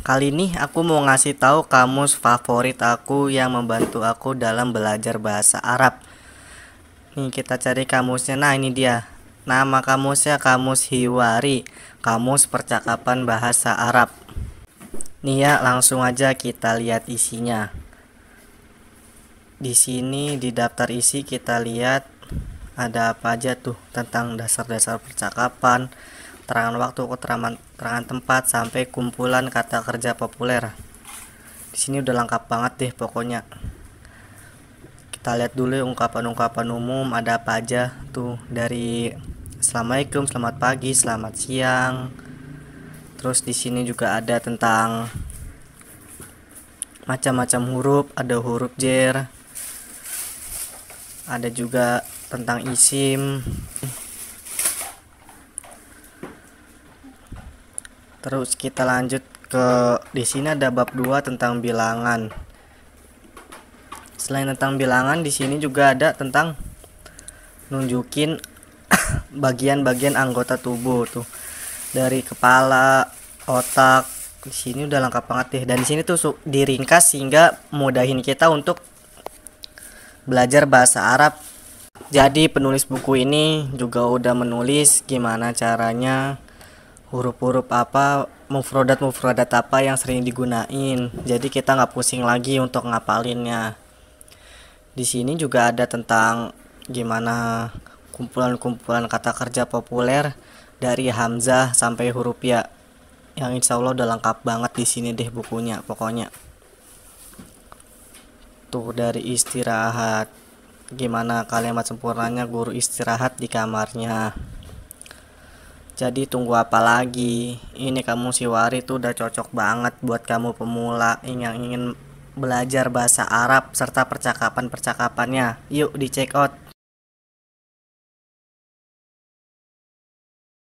Kali ini aku mau ngasih tahu kamus favorit aku yang membantu aku dalam belajar bahasa Arab. Nih kita cari kamusnya. Nah, ini dia. Nama kamusnya Kamus Hiwari, Kamus Percakapan Bahasa Arab. Nih ya, langsung aja kita lihat isinya. Di sini di daftar isi kita lihat ada apa aja tuh tentang dasar-dasar percakapan, keterangan waktu, keterangan, keterangan tempat, sampai kumpulan kata kerja populer. Di sini udah lengkap banget deh pokoknya. Kita lihat dulu ungkapan-ungkapan umum ada apa aja tuh dari Assalamualaikum, selamat pagi, selamat siang. Terus di sini juga ada tentang macam-macam huruf, ada huruf jer. Ada juga tentang isim, Terus kita lanjut ke di sini ada bab 2 tentang bilangan. Selain tentang bilangan di sini juga ada tentang nunjukin bagian-bagian anggota tubuh tuh. Dari kepala, otak, di sini udah lengkap banget deh. Dan di sini tuh diringkas sehingga mudahin kita untuk belajar bahasa Arab. Jadi penulis buku ini juga udah menulis gimana caranya huruf-huruf apa mufrodat-mufrodat apa yang sering digunain jadi kita nggak pusing lagi untuk ngapalinnya di sini juga ada tentang gimana kumpulan-kumpulan kata kerja populer dari Hamzah sampai huruf ya yang insya Allah udah lengkap banget di sini deh bukunya pokoknya tuh dari istirahat gimana kalimat sempurnanya guru istirahat di kamarnya jadi tunggu apa lagi? Ini kamu Siwari tuh udah cocok banget buat kamu pemula yang ingin belajar bahasa Arab serta percakapan-percakapannya. Yuk di check out.